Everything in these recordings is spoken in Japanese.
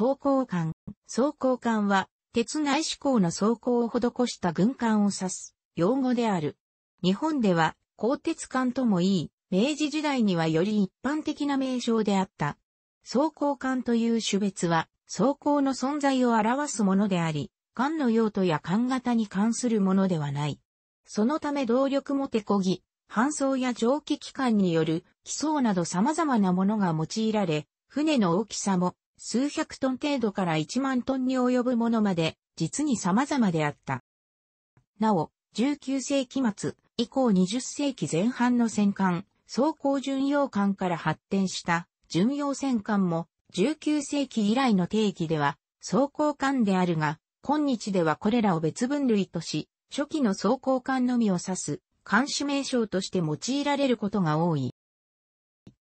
装甲艦。装甲艦は、鉄内志向の装甲を施した軍艦を指す、用語である。日本では、鋼鉄艦ともいい、明治時代にはより一般的な名称であった。装甲艦という種別は、装甲の存在を表すものであり、艦の用途や艦型に関するものではない。そのため動力も手こぎ、搬送や蒸気機関による基礎など様々なものが用いられ、船の大きさも数百トン程度から1万トンに及ぶものまで、実に様々であった。なお、19世紀末以降20世紀前半の戦艦、装甲巡洋艦から発展した巡洋戦艦も19世紀以来の定義では装甲艦であるが、今日ではこれらを別分類とし、初期の装甲艦のみを指す監視名称として用いられることが多い。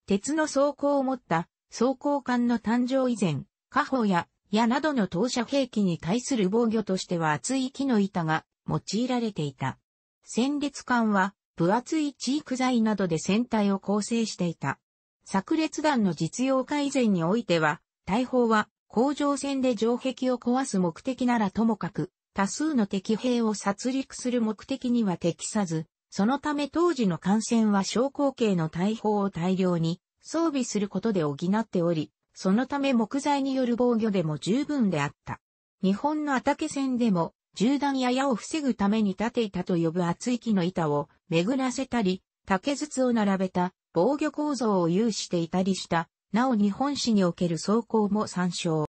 鉄の装甲を持った装甲艦の誕生以前、火砲や矢などの投射兵器に対する防御としては厚い木の板が用いられていた。戦列艦は分厚いチーク材などで船体を構成していた。炸裂弾の実用化以前においては、大砲は工場戦で城壁を壊す目的ならともかく、多数の敵兵を殺戮する目的には適さず、そのため当時の艦船は昇降形の大砲を大量に装備することで補っており、そのため木材による防御でも十分であった。日本の畑戦でも、銃弾や矢を防ぐために立て板と呼ぶ厚い木の板を巡らせたり、竹筒を並べた防御構造を有していたりした、なお日本史における装甲も参照。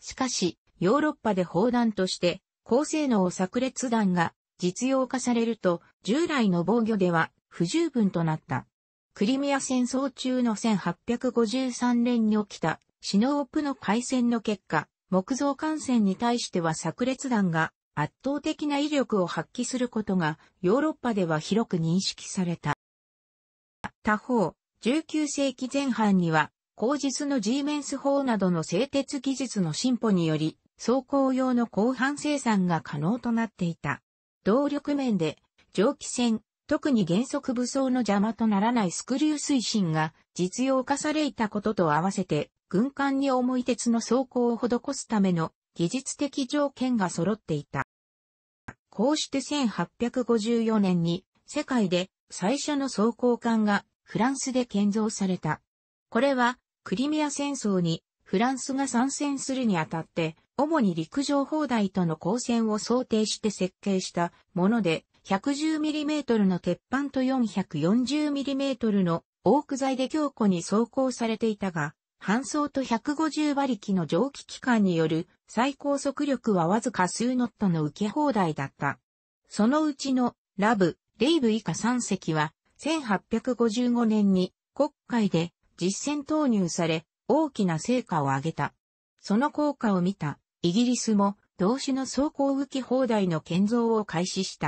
しかし、ヨーロッパで砲弾として、高性能炸裂弾が実用化されると、従来の防御では不十分となった。クリミア戦争中の1853年に起きたシノオプの海戦の結果、木造艦船に対しては炸裂弾が圧倒的な威力を発揮することがヨーロッパでは広く認識された。他方、19世紀前半には、後実のジーメンス法などの製鉄技術の進歩により、走行用の広範生産が可能となっていた。動力面で、蒸気船、特に原則武装の邪魔とならないスクリュー推進が実用化されたことと合わせて、軍艦に重い鉄の装甲を施すための技術的条件が揃っていた。こうして1854年に世界で最初の装甲艦がフランスで建造された。これはクリミア戦争にフランスが参戦するにあたって主に陸上砲台との交戦を想定して設計したもので 110mm の鉄板と 440mm のオーク材で強固に走行されていたが、搬送と150馬力の蒸気機関による最高速力はわずか数ノットの受け放題だった。そのうちのラブ、レイブ以下3隻は1855年に国会で実戦投入され大きな成果を上げた。その効果を見たイギリスも同種の走行受け放題の建造を開始した。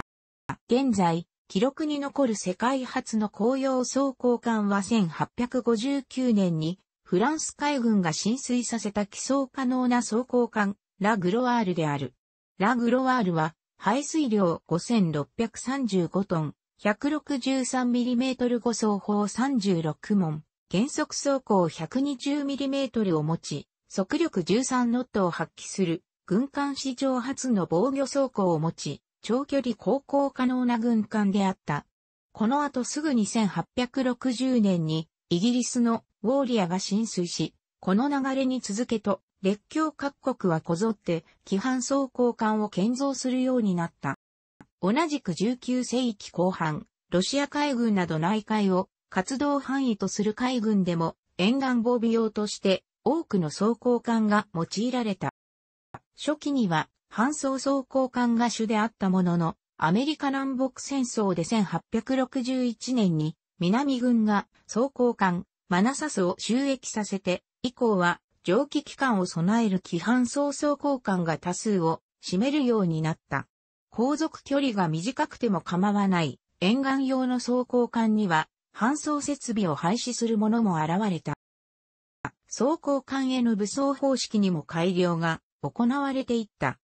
現在、記録に残る世界初の紅葉装甲艦は1859年に、フランス海軍が浸水させた寄送可能な装甲艦、ラグロワールである。ラグロワールは、排水量5635トン、163mm 護送砲36門、減速走行 120mm を持ち、速力13ノットを発揮する、軍艦史上初の防御走行を持ち、長距離航行可能な軍艦であった。この後すぐに1860年にイギリスのウォーリアが浸水し、この流れに続けと列強各国はこぞって規範装甲艦を建造するようになった。同じく19世紀後半、ロシア海軍など内海を活動範囲とする海軍でも沿岸防備用として多くの装甲艦が用いられた。初期には搬送装甲艦が主であったものの、アメリカ南北戦争で1861年に南軍が装甲艦マナサスを収益させて、以降は蒸気機関を備える規範総装甲艦が多数を占めるようになった。航続距離が短くても構わない沿岸用の装甲艦には搬送設備を廃止するものも現れた。装甲艦への武装方式にも改良が行われていった。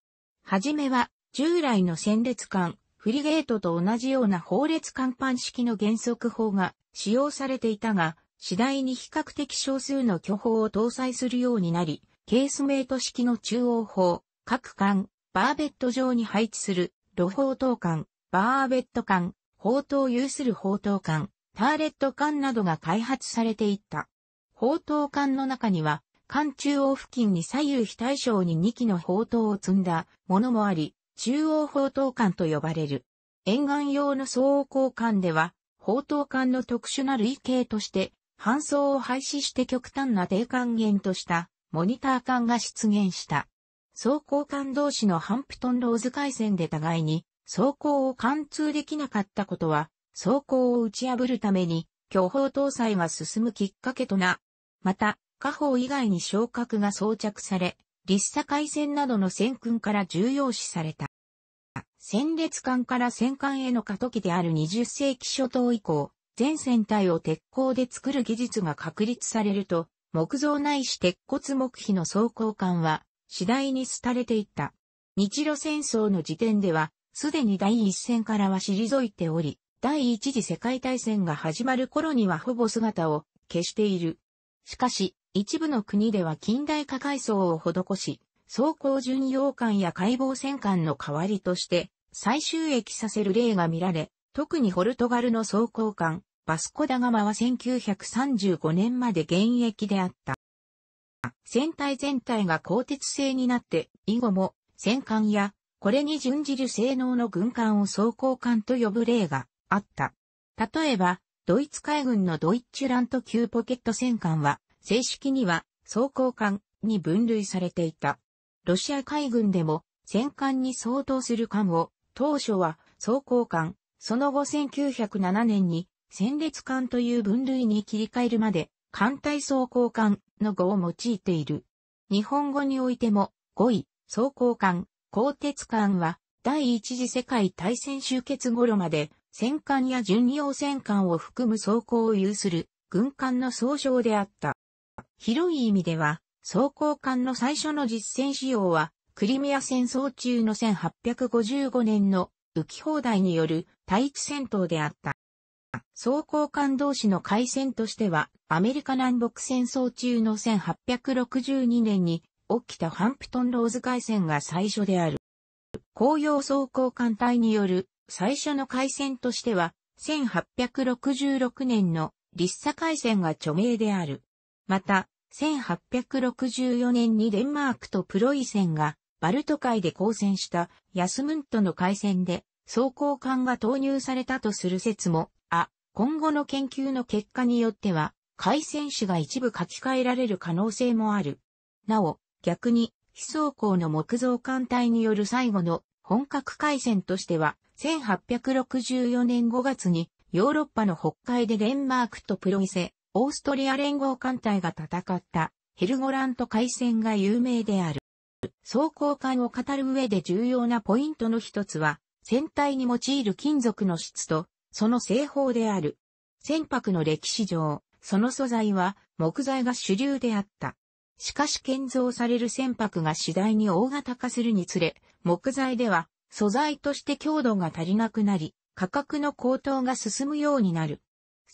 はじめは、従来の戦列艦、フリゲートと同じような法列艦板式の原則砲が使用されていたが、次第に比較的少数の巨砲を搭載するようになり、ケースメイト式の中央砲、各艦、バーベット上に配置する、露砲塔艦、バーベット艦、砲塔有する砲塔艦、ターレット艦などが開発されていった。砲塔艦の中には、艦中央付近に左右非対称に2機の砲塔を積んだものもあり、中央砲塔艦と呼ばれる。沿岸用の総合艦では、砲塔艦の特殊な類型として、搬送を廃止して極端な低還元としたモニター艦が出現した。総甲艦同士のハンプトンローズ海戦で互いに装甲を貫通できなかったことは、装甲を打ち破るために、巨砲搭載が進むきっかけとな。また、火砲以外に昇格が装着され、立佐海戦などの戦訓から重要視された。戦列艦から戦艦への過渡期である20世紀初頭以降、全船体を鉄鋼で作る技術が確立されると、木造ないし鉄骨木皮の装甲艦は次第に廃れていった。日露戦争の時点では、すでに第一線からは退いており、第一次世界大戦が始まる頃にはほぼ姿を消している。しかし、一部の国では近代化改装を施し、装甲巡洋艦や解剖戦艦の代わりとして再収益させる例が見られ、特にホルトガルの装甲艦、バスコダガマは1935年まで現役であった。船体全体が鋼鉄製になって、以後も戦艦や、これに準じる性能の軍艦を装甲艦と呼ぶ例があった。例えば、ドイツ海軍のドイッチュラント級ポケット戦艦は、正式には装甲艦に分類されていた。ロシア海軍でも戦艦に相当する艦を当初は装甲艦、その後1907年に戦列艦という分類に切り替えるまで艦隊装甲艦の語を用いている。日本語においても5位装甲艦、鋼鉄艦は第一次世界大戦終結頃まで戦艦や巡洋戦艦を含む装甲を有する軍艦の総称であった。広い意味では、装甲艦の最初の実戦使用は、クリミア戦争中の1855年の浮き放題による対地戦闘であった。装甲艦同士の海戦としては、アメリカ南北戦争中の1862年に起きたハンプトンローズ海戦が最初である。紅葉装甲艦隊による最初の海戦としては、1866年の立サ海戦が著名である。また、1864年にデンマークとプロイセンがバルト海で交戦したヤスムントの海戦で装甲艦が投入されたとする説も、あ、今後の研究の結果によっては、海戦士が一部書き換えられる可能性もある。なお、逆に、非装甲の木造艦隊による最後の本格海戦としては、1864年5月にヨーロッパの北海でデンマークとプロイセ、オーストリア連合艦隊が戦ったヘルゴラント海戦が有名である。装甲艦を語る上で重要なポイントの一つは、船体に用いる金属の質と、その製法である。船舶の歴史上、その素材は木材が主流であった。しかし建造される船舶が次第に大型化するにつれ、木材では素材として強度が足りなくなり、価格の高騰が進むようになる。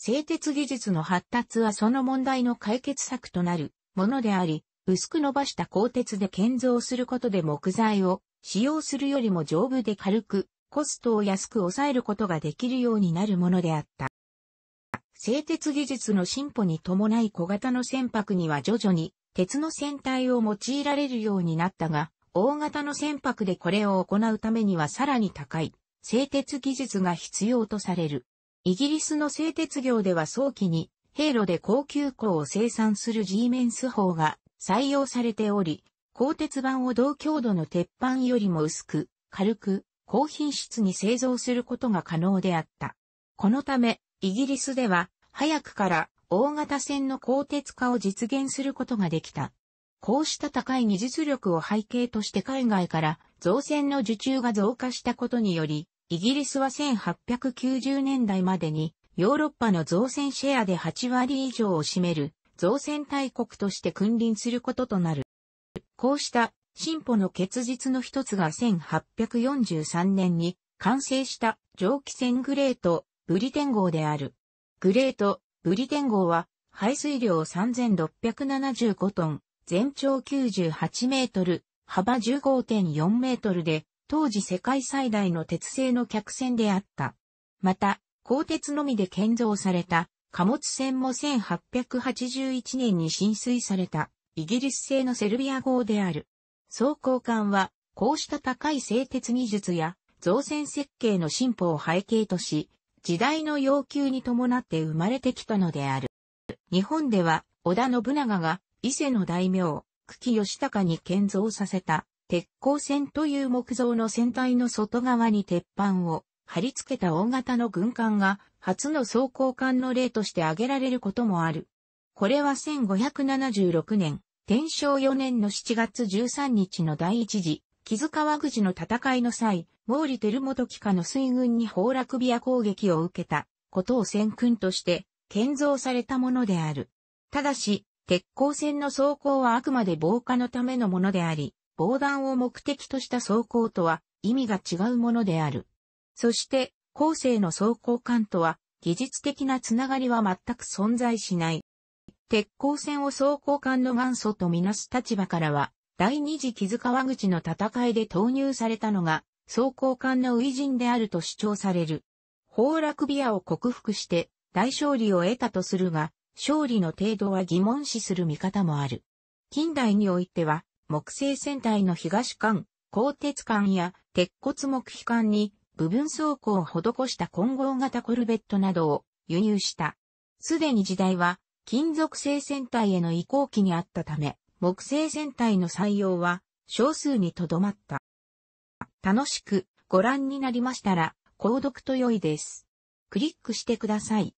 製鉄技術の発達はその問題の解決策となるものであり、薄く伸ばした鋼鉄で建造することで木材を使用するよりも丈夫で軽く、コストを安く抑えることができるようになるものであった。製鉄技術の進歩に伴い小型の船舶には徐々に鉄の船体を用いられるようになったが、大型の船舶でこれを行うためにはさらに高い製鉄技術が必要とされる。イギリスの製鉄業では早期に、兵路で高級鋼を生産する G メンス法が採用されており、鋼鉄板を同強度の鉄板よりも薄く、軽く、高品質に製造することが可能であった。このため、イギリスでは、早くから大型船の鋼鉄化を実現することができた。こうした高い技術力を背景として海外から造船の受注が増加したことにより、イギリスは1890年代までにヨーロッパの造船シェアで8割以上を占める造船大国として君臨することとなる。こうした進歩の結実の一つが1843年に完成した蒸気船グレート・ブリテン号である。グレート・ブリテン号は排水量3675トン、全長98メートル、幅15.4メートルで当時世界最大の鉄製の客船であった。また、鋼鉄のみで建造された貨物船も1881年に浸水されたイギリス製のセルビア号である。装甲艦は、こうした高い製鉄技術や造船設計の進歩を背景とし、時代の要求に伴って生まれてきたのである。日本では、織田信長が伊勢の大名、久喜義高に建造させた鉄鋼船という木造の船体の外側に鉄板を貼り付けた大型の軍艦が初の装甲艦の例として挙げられることもある。これは1576年、天正4年の7月13日の第一次、木津川口の戦いの際、毛利輝元機下の水軍に崩落ビア攻撃を受けたことを戦訓として建造されたものである。ただし、鉄鋼船の装甲はあくまで防火のためのものであり、防弾を目的とした装甲とは意味が違うものである。そして、後世の装甲艦とは技術的なつながりは全く存在しない。鉄鋼船を装甲艦の元祖とみなす立場からは、第二次木津川口の戦いで投入されたのが、装甲艦の初陣であると主張される。崩落ビアを克服して大勝利を得たとするが、勝利の程度は疑問視する見方もある。近代においては、木製船体の東艦、鋼鉄艦や鉄骨木皮艦に部分装甲を施した混合型コルベットなどを輸入した。すでに時代は金属製船体への移行期にあったため、木製船体の採用は少数にとどまった。楽しくご覧になりましたら、購読と良いです。クリックしてください。